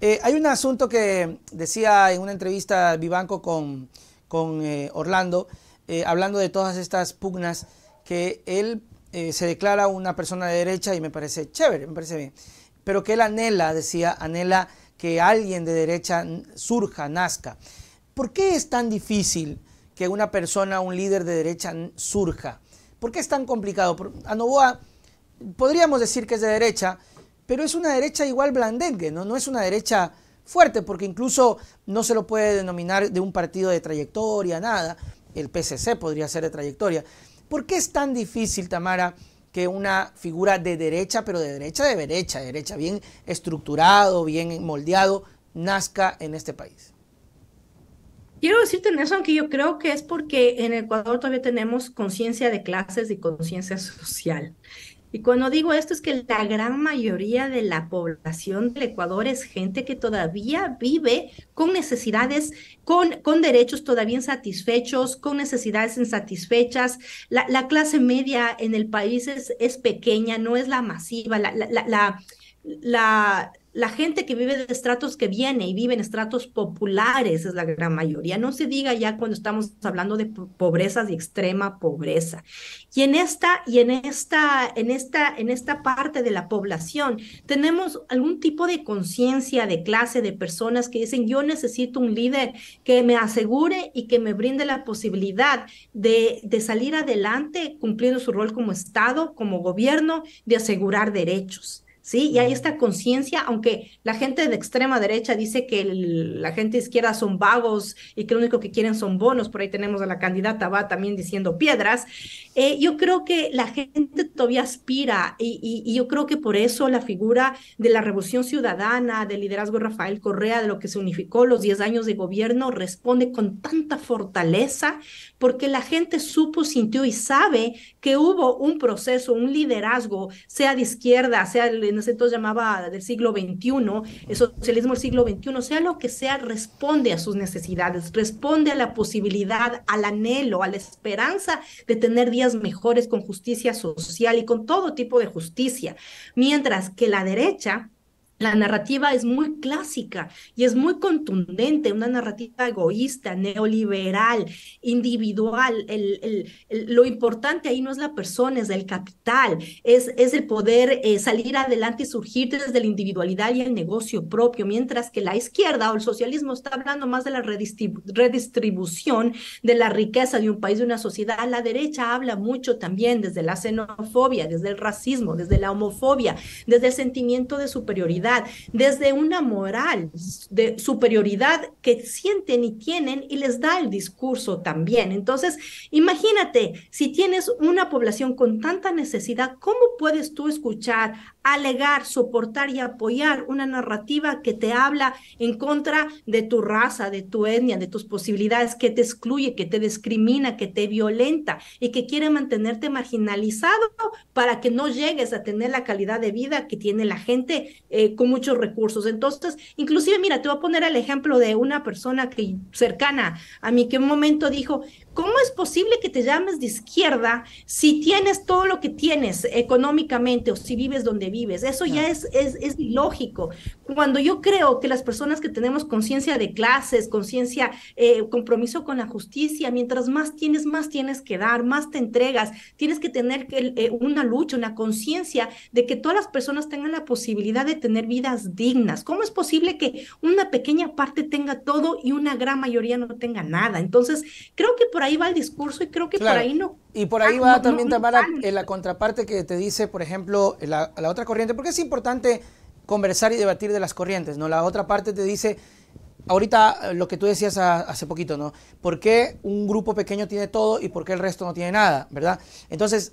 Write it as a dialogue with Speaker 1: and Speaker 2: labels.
Speaker 1: Eh, hay un asunto que decía en una entrevista Vivanco con, eh, Orlando, eh, hablando de todas estas pugnas, que él se declara una persona de derecha y me parece chévere, me parece bien, pero que él anhela, decía, anhela que alguien de derecha surja, nazca. ¿Por qué es tan difícil que una persona, un líder de derecha surja? ¿Por qué es tan complicado? a Novoa podríamos decir que es de derecha, pero es una derecha igual blandengue, ¿no? no es una derecha fuerte, porque incluso no se lo puede denominar de un partido de trayectoria, nada. El PCC podría ser de trayectoria. ¿Por qué es tan difícil, Tamara, que una figura de derecha, pero de derecha de derecha, de derecha, bien estructurado, bien moldeado, nazca en este país? Quiero decirte, eso que yo creo
Speaker 2: que es porque en Ecuador todavía tenemos conciencia de clases y conciencia social. Y cuando digo esto es que la gran mayoría de la población del Ecuador es gente que todavía vive con necesidades, con, con derechos todavía insatisfechos, con necesidades insatisfechas. La, clase media en el país es, pequeña, no es la masiva. la la gente que vive de estratos que viene y vive en estratos populares es la gran mayoría. No se diga ya cuando estamos hablando de pobrezas y extrema pobreza. Y en esta y en esta en esta en esta parte de la población tenemos algún tipo de conciencia de clase de personas que dicen yo necesito un líder que me asegure y que me brinde la posibilidad de, de salir adelante cumpliendo su rol como Estado, como gobierno, de asegurar derechos. ¿sí? Y hay esta conciencia, aunque la gente de extrema derecha dice que la gente izquierda son vagos y que lo único que quieren son bonos, por ahí tenemos a la candidata va también diciendo piedras, eh, yo creo que la gente todavía aspira y, yo creo que por eso la figura de la revolución ciudadana, del liderazgo Rafael Correa, de lo que se unificó los 10 años de gobierno, responde con tanta fortaleza porque la gente supo, sintió y sabe que hubo un proceso, un liderazgo, sea de izquierda, sea de entonces llamaba del siglo XXI, el socialismo del siglo XXI, sea lo que sea, responde a sus necesidades, responde a la posibilidad, al anhelo, a la esperanza de tener días mejores con justicia social y con todo tipo de justicia, mientras que la derecha la narrativa es muy clásica y es muy contundente, una narrativa egoísta, neoliberal, individual. El, lo importante ahí no es la persona, es el capital, es, es el poder eh, salir adelante y surgir desde la individualidad y el negocio propio, mientras que la izquierda o el socialismo está hablando más de la redistribución de la riqueza de un país, de una sociedad. La derecha habla mucho también desde la xenofobia, desde el racismo, desde la homofobia, desde el sentimiento de superioridad desde una moral de superioridad que sienten y tienen y les da el discurso también. Entonces, imagínate, si tienes una población con tanta necesidad, ¿cómo puedes tú escuchar, alegar, soportar y apoyar una narrativa que te habla en contra de tu raza, de tu etnia, de tus posibilidades, que te excluye, que te discrimina, que te violenta y que quiere mantenerte marginalizado para que no llegues a tener la calidad de vida que tiene la gente eh, eh, con muchos recursos. Entonces, inclusive, mira, te voy a poner el ejemplo de una persona que, cercana a mí que un momento dijo, ¿cómo es posible que te llames de izquierda si tienes todo lo que tienes económicamente o si vives donde vives? Eso ya es, es, lógico. Cuando yo creo que las personas que tenemos conciencia de clases, conciencia, eh, compromiso con la justicia, mientras más tienes, más tienes que dar, más te entregas, tienes que tener eh, una lucha, una conciencia de que todas las personas tengan la posibilidad de tener vidas dignas? ¿Cómo es posible que una pequeña parte tenga todo y una gran mayoría no tenga nada? Entonces, creo que
Speaker 1: por ahí va el discurso y creo que por ahí no. Y por ahí ah, va también, la contraparte que te dice, por ejemplo, la, la otra corriente, porque es importante conversar y debatir de las corrientes, ¿no? La otra parte te dice, ahorita eh, lo que tú decías hace poquito, ¿no? ¿Por qué un grupo pequeño tiene todo y por qué el resto no tiene nada, verdad? Entonces,